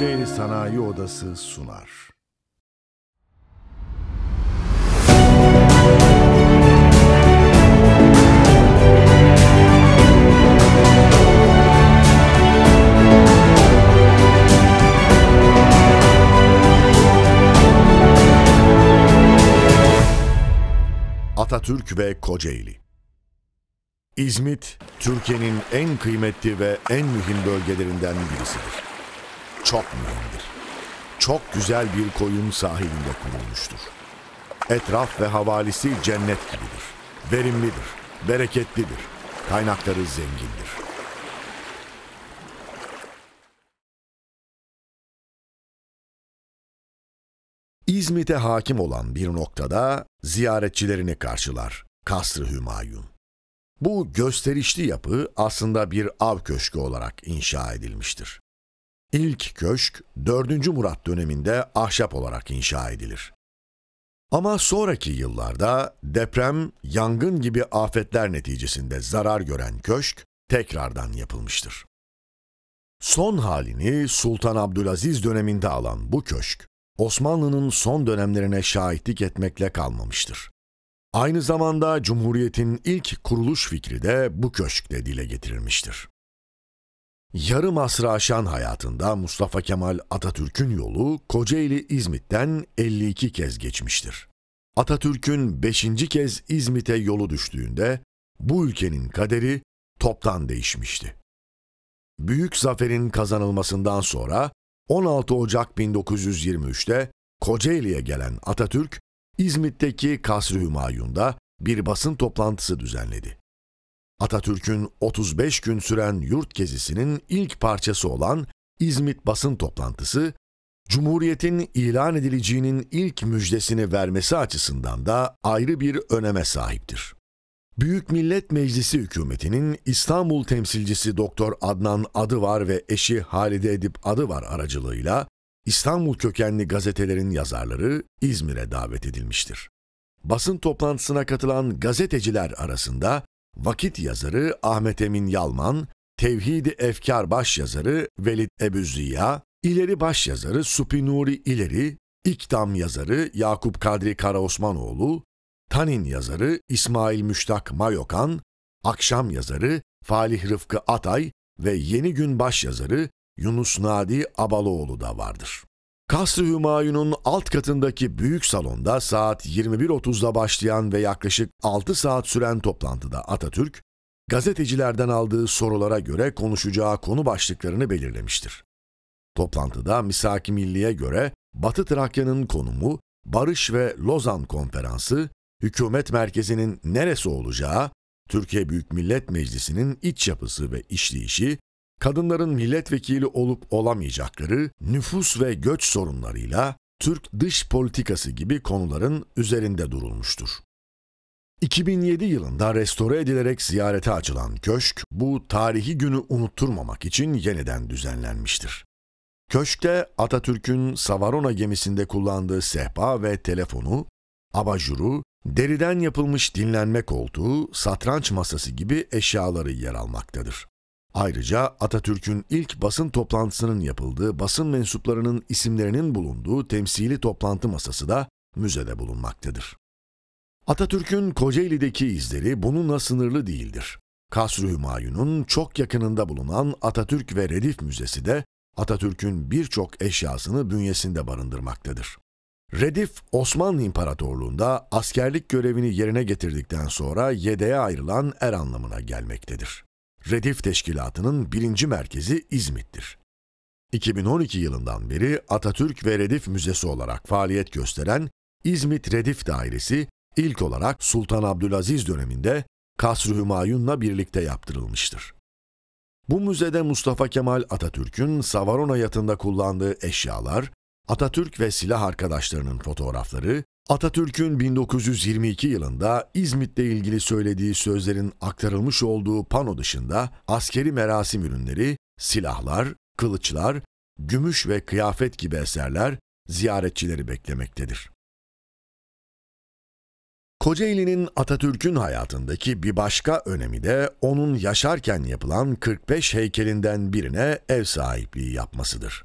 Kocaeli Sanayi Odası sunar. Atatürk ve Kocaeli İzmit, Türkiye'nin en kıymetli ve en mühim bölgelerinden birisidir çok mühimdir. Çok güzel bir koyun sahilinde kurulmuştur. Etraf ve havalisi cennet gibidir. Verimlidir, bereketlidir, kaynakları zengindir. İzmit'e hakim olan bir noktada ziyaretçilerini karşılar Kasr-ı Hümayun. Bu gösterişli yapı aslında bir av köşkü olarak inşa edilmiştir. İlk köşk 4. Murat döneminde ahşap olarak inşa edilir. Ama sonraki yıllarda deprem, yangın gibi afetler neticesinde zarar gören köşk tekrardan yapılmıştır. Son halini Sultan Abdülaziz döneminde alan bu köşk, Osmanlı'nın son dönemlerine şahitlik etmekle kalmamıştır. Aynı zamanda Cumhuriyet'in ilk kuruluş fikri de bu köşkte dile getirilmiştir. Yarım asrı aşan hayatında Mustafa Kemal Atatürk'ün yolu Kocaeli İzmit'ten 52 kez geçmiştir. Atatürk'ün 5. kez İzmit'e yolu düştüğünde bu ülkenin kaderi toptan değişmişti. Büyük zaferin kazanılmasından sonra 16 Ocak 1923'te Kocaeli'ye gelen Atatürk, İzmit'teki Kasr-ı Hümayun'da bir basın toplantısı düzenledi. Atatürk'ün 35 gün süren yurt gezisinin ilk parçası olan İzmit basın toplantısı, Cumhuriyet'in ilan edileceğinin ilk müjdesini vermesi açısından da ayrı bir öneme sahiptir. Büyük Millet Meclisi hükümetinin İstanbul temsilcisi Doktor Adnan Adıvar ve eşi Halide Edip Adıvar aracılığıyla İstanbul kökenli gazetelerin yazarları İzmir'e davet edilmiştir. Basın toplantısına katılan gazeteciler arasında Vakit yazarı Ahmet Emin Yalman, Tevhid-i Efkar başyazarı Velid Ebüziya, İleri başyazarı Supi Nuri İleri, İktam yazarı Yakup Kadri Karaosmanoğlu, Tanin yazarı İsmail Müştak Mayokan, Akşam yazarı Falih Rıfkı Atay ve Yeni Gün başyazarı Yunus Nadi Abaloğlu da vardır. Kasr-ı Hümayun'un alt katındaki büyük salonda saat 21.30'da başlayan ve yaklaşık 6 saat süren toplantıda Atatürk, gazetecilerden aldığı sorulara göre konuşacağı konu başlıklarını belirlemiştir. Toplantıda Misaki Milli'ye göre Batı Trakya'nın konumu, Barış ve Lozan Konferansı, hükümet merkezinin neresi olacağı, Türkiye Büyük Millet Meclisi'nin iç yapısı ve işleyişi, kadınların milletvekili olup olamayacakları, nüfus ve göç sorunlarıyla Türk dış politikası gibi konuların üzerinde durulmuştur. 2007 yılında restore edilerek ziyarete açılan köşk, bu tarihi günü unutturmamak için yeniden düzenlenmiştir. Köşkte Atatürk'ün Savarona gemisinde kullandığı sehpa ve telefonu, abajuru, deriden yapılmış dinlenme koltuğu, satranç masası gibi eşyaları yer almaktadır. Ayrıca Atatürk'ün ilk basın toplantısının yapıldığı basın mensuplarının isimlerinin bulunduğu temsili toplantı masası da müzede bulunmaktadır. Atatürk'ün Kocaeli'deki izleri bununla sınırlı değildir. Kasr-ı Mayun'un çok yakınında bulunan Atatürk ve Redif Müzesi de Atatürk'ün birçok eşyasını bünyesinde barındırmaktadır. Redif, Osmanlı İmparatorluğu'nda askerlik görevini yerine getirdikten sonra yedeğe ayrılan er anlamına gelmektedir. Redif Teşkilatı'nın birinci merkezi İzmit'tir. 2012 yılından beri Atatürk ve Redif Müzesi olarak faaliyet gösteren İzmit Redif Dairesi ilk olarak Sultan Abdülaziz döneminde Kasr-ı Hümayun'la birlikte yaptırılmıştır. Bu müzede Mustafa Kemal Atatürk'ün Savaron hayatında kullandığı eşyalar, Atatürk ve silah arkadaşlarının fotoğrafları, Atatürk'ün 1922 yılında İzmit'le ilgili söylediği sözlerin aktarılmış olduğu pano dışında askeri merasim ürünleri, silahlar, kılıçlar, gümüş ve kıyafet gibi eserler ziyaretçileri beklemektedir. Kocaeli'nin Atatürk'ün hayatındaki bir başka önemi de onun yaşarken yapılan 45 heykelinden birine ev sahipliği yapmasıdır.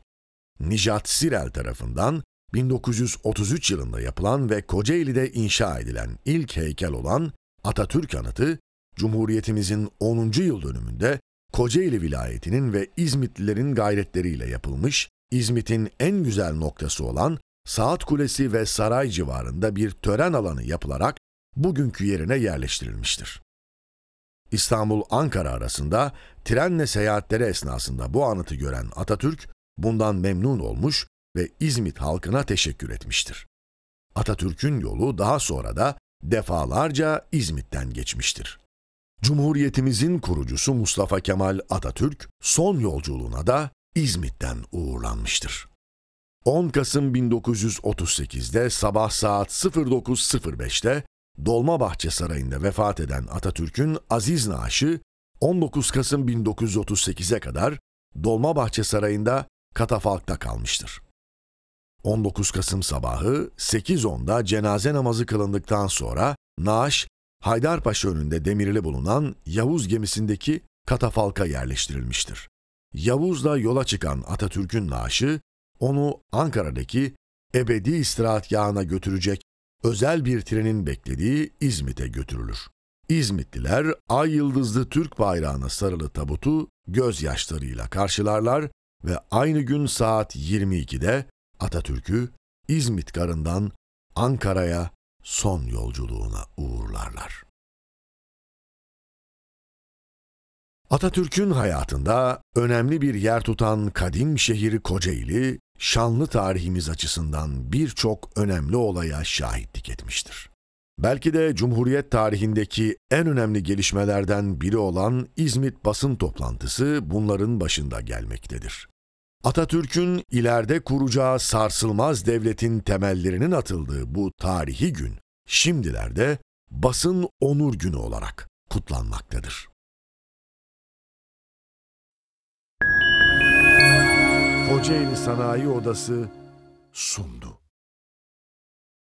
Nijat Sirel tarafından 1933 yılında yapılan ve Kocaeli'de inşa edilen ilk heykel olan Atatürk Anıtı, Cumhuriyetimizin 10. yıl dönümünde Kocaeli vilayetinin ve İzmitlilerin gayretleriyle yapılmış, İzmit'in en güzel noktası olan Saat Kulesi ve saray civarında bir tören alanı yapılarak bugünkü yerine yerleştirilmiştir. İstanbul-Ankara arasında trenle seyahatleri esnasında bu anıtı gören Atatürk bundan memnun olmuş ve İzmit halkına teşekkür etmiştir. Atatürk'ün yolu daha sonra da defalarca İzmit'ten geçmiştir. Cumhuriyetimizin kurucusu Mustafa Kemal Atatürk son yolculuğuna da İzmit'ten uğurlanmıştır. 10 Kasım 1938'de sabah saat 09.05'te Dolmabahçe Sarayı'nda vefat eden Atatürk'ün aziz naaşı 19 Kasım 1938'e kadar Dolmabahçe Sarayı'nda katafalkta kalmıştır. 19 Kasım sabahı 8.10'da cenaze namazı kılındıktan sonra naaş Haydarpaşa önünde demirli bulunan Yavuz gemisindeki katafalka yerleştirilmiştir. Yavuz'la yola çıkan Atatürk'ün naaşı onu Ankara'daki ebedi istirahatgahına götürecek özel bir trenin beklediği İzmit'e götürülür. İzmitliler ay yıldızlı Türk bayrağına sarılı tabutu gözyaşlarıyla karşılarlar ve aynı gün saat 22'de Atatürk'ü İzmit garından Ankara'ya son yolculuğuna uğurlarlar. Atatürk'ün hayatında önemli bir yer tutan kadim şehri Kocaeli, şanlı tarihimiz açısından birçok önemli olaya şahitlik etmiştir. Belki de Cumhuriyet tarihindeki en önemli gelişmelerden biri olan İzmit basın toplantısı bunların başında gelmektedir. Atatürk'ün ileride kuracağı sarsılmaz devletin temellerinin atıldığı bu tarihi gün şimdilerde basın onur günü olarak kutlanmaktadır. Kocaeli Sanayi Odası sundu.